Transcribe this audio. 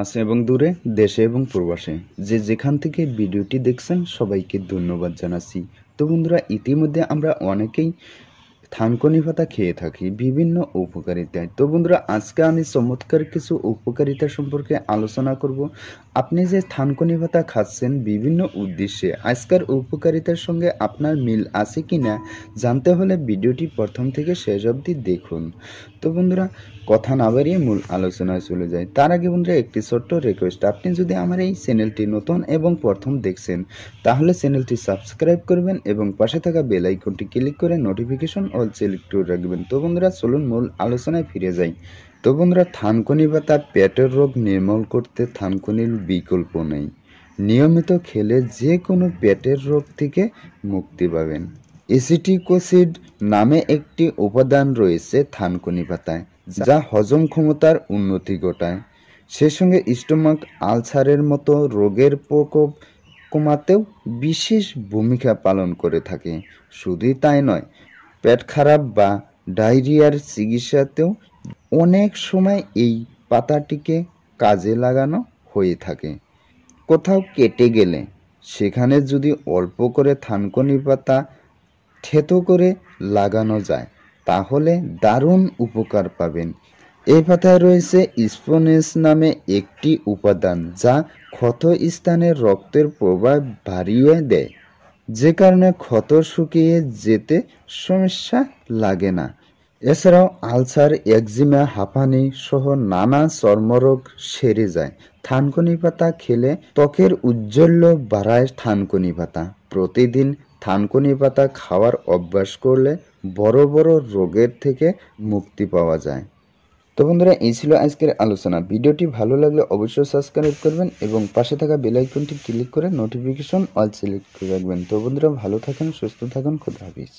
কাছে এবং দূরে দেশে এবং প্রবাসে যে যেখান থেকে ভিডিওটি দেখছেন সবাইকে ধন্যবাদ জানাচ্ছি তো বন্ধুরা ইতিমধ্যে আমরা অনেকেই থানকনি পাতা খেয়ে থাকি বিভিন্ন উপকারিতায় তো বন্ধুরা আজকে আমি চমৎকার কিছু উপকারিতা সম্পর্কে আলোচনা করব আপনি যে থানকনি পাতা খাচ্ছেন বিভিন্ন উদ্দেশ্যে আজকের উপকারিতার সঙ্গে আপনার মিল আছে কি না জানতে হলে ভিডিওটি প্রথম থেকে শেষ অবধি দেখুন তো বন্ধুরা কথা না বাড়িয়ে মূল আলোচনায় চলে যায় তার আগে বন্ধুরা একটি ছোট্ট রিকোয়েস্ট আপনি যদি আমার এই চ্যানেলটি নতুন এবং প্রথম দেখছেন তাহলে চ্যানেলটি সাবস্ক্রাইব করবেন এবং পাশে থাকা বেল আইকনটি ক্লিক করে নোটিফিকেশন অল সিলেক্ট রাখবেন তো বন্ধুরা চলুন মূল আলোচনায় ফিরে যাই তো বন্ধুরা থানকুনি বা তার পেটের রোগ নির্মল করতে থানকুনির বিকল্প নেই নিয়মিত খেলে যে কোনো পেটের রোগ থেকে মুক্তি পাবেন এসিটিকোসিড নামে একটি উপাদান রয়েছে থানকুনি পাতায় যা হজম ক্ষমতার উন্নতি ঘটায় সে সঙ্গে স্টোমাক আলসারের মতো রোগের প্রকোপ কমাতেও বিশেষ ভূমিকা পালন করে থাকে শুধুই তাই নয় পেট খারাপ বা ডায়রিয়ার চিকিৎসাতেও অনেক সময় এই পাতাটিকে কাজে লাগানো হয়ে থাকে কোথাও কেটে গেলে সেখানে যদি অল্প করে থানকনি পাতা থেতো করে লাগানো যায় তাহলে দারুণ উপকার পাবেন এই পাতায় রয়েছে স্পোনেস নামে একটি উপাদান যা স্থানে রক্তের প্রবাহ বাড়িয়ে দেয় যে কারণে ক্ষত শুকিয়ে যেতে সমস্যা লাগে না এছাড়াও আলসার একজিমা হাঁপানি সহ নানা চর্মরোগ সেরে যায় থানকনি পাতা খেলে ত্বকের উজ্জ্বল্য বাড়ায় থানকনি পাতা প্রতিদিন থানকনি পাতা খাওয়ার অভ্যাস করলে বড় বড় রোগের থেকে মুক্তি পাওয়া যায় তো বন্ধুরা এই ছিল আজকের আলোচনা ভিডিওটি ভালো লাগলে অবশ্যই সাবস্ক্রাইব করবেন এবং পাশে থাকা বেল ক্লিক করে নোটিফিকেশন অল সিলেক্ট করে রাখবেন তো বন্ধুরা ভালো থাকেন সুস্থ থাকুন খুদা হাফিজ